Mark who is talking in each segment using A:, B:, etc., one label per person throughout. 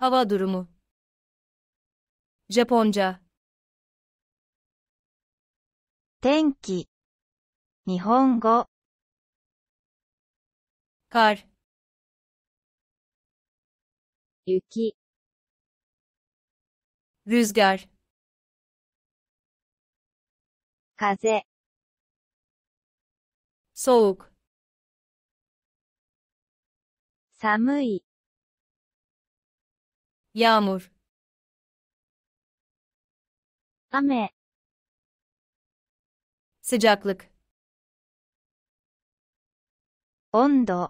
A: Hava durumu Japonca 天気日本語 Kar 雪 Rüzgar 風 Soğuk 寒い Yağmur. Ame. Sıcaklık. Ondo.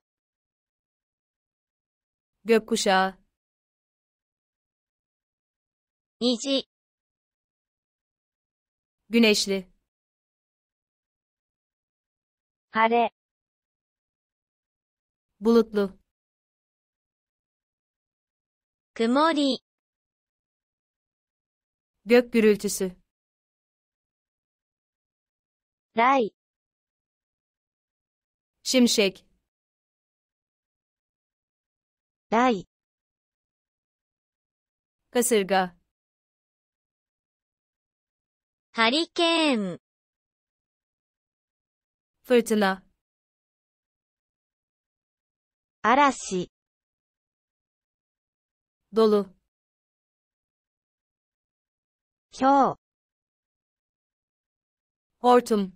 A: Gökkuşağı. 虹 Güneşli. Hare. Bulutlu. 曇り。Gök gürültüsü. Ray. Şimşek. Ray. Kasırga. Hurricane. Fırtına. Arashi. dolu 今日 hortum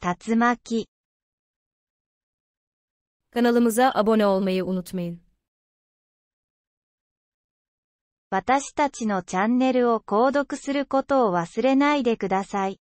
A: 竜巻 Kanalımıza abone olmayı unutmayın. 私たちのチャンネルを購読することを忘れないでください。